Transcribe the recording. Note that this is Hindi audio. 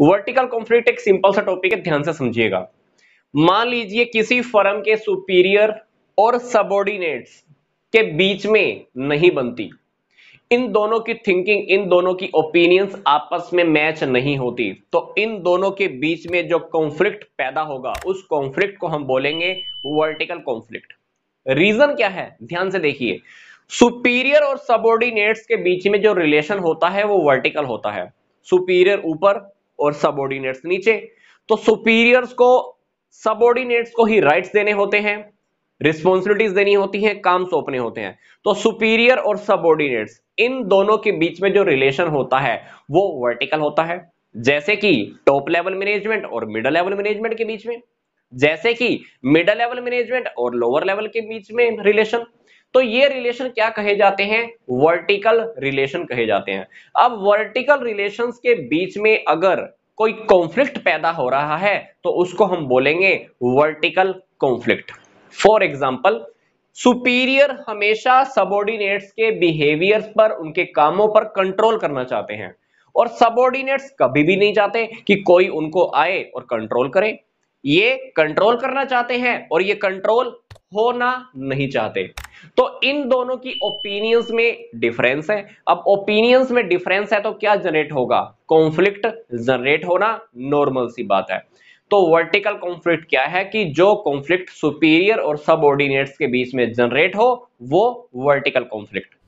वर्टिकल कॉन्फ्लिक्ट एक सिंपल सा टॉपिक है ध्यान से समझिएगा मान लीजिए किसी फर्म के सुपीरियर और सबॉर्डिनेट्स के बीच में नहीं बनती इन दोनों की थिंकिंग इन दोनों की ओपिनियंस आपस में मैच नहीं होती तो इन दोनों के बीच में जो कॉन्फ्लिक्ट पैदा होगा उस कॉन्फ्लिक्ट को हम बोलेंगे वर्टिकल कॉन्फ्लिक्ट रीजन क्या है ध्यान से देखिए सुपीरियर और सबोर्डिनेट्स के बीच में जो रिलेशन होता है वो वर्टिकल होता है सुपीरियर ऊपर और सबोर्डिनेट्स नीचे तो सुपीरियर्स को सबोर्डिनेट्स को ही राइट्स देने होते हैं रिस्पॉन्सिबिलिटीज देनी होती है काम सौंपने होते हैं तो सुपीरियर और सबोर्डिनेट्स इन दोनों के बीच में जो रिलेशन होता है वो वर्टिकल होता है जैसे कि टॉप लेवल मैनेजमेंट और मिडल लेवल मैनेजमेंट के बीच में जैसे कि मिडल लेवल मैनेजमेंट और लोअर लेवल के बीच में रिलेशन तो ये रिलेशन क्या कहे जाते हैं वर्टिकल रिलेशन कहे जाते हैं अब वर्टिकल रिलेशंस के बीच में अगर कोई कॉन्फ्लिक्ट पैदा हो रहा है तो उसको हम बोलेंगे vertical conflict for example superior हमेशा सबोर्डिनेट्स के बिहेवियर्स पर उनके कामों पर कंट्रोल करना चाहते हैं और सबोर्डिनेट्स कभी भी नहीं चाहते कि कोई उनको आए और कंट्रोल करे ये कंट्रोल करना चाहते हैं और ये कंट्रोल होना नहीं चाहते तो इन दोनों की ओपिनियंस में डिफरेंस है अब ओपिनियंस में डिफरेंस है तो क्या जनरेट होगा कॉन्फ्लिक्ट जनरेट होना नॉर्मल सी बात है तो वर्टिकल कॉन्फ्लिक्ट क्या है कि जो कॉन्फ्लिक्ट सुपीरियर और सब ऑर्डिनेट्स के बीच में जनरेट हो वो वर्टिकल कॉन्फ्लिक्ट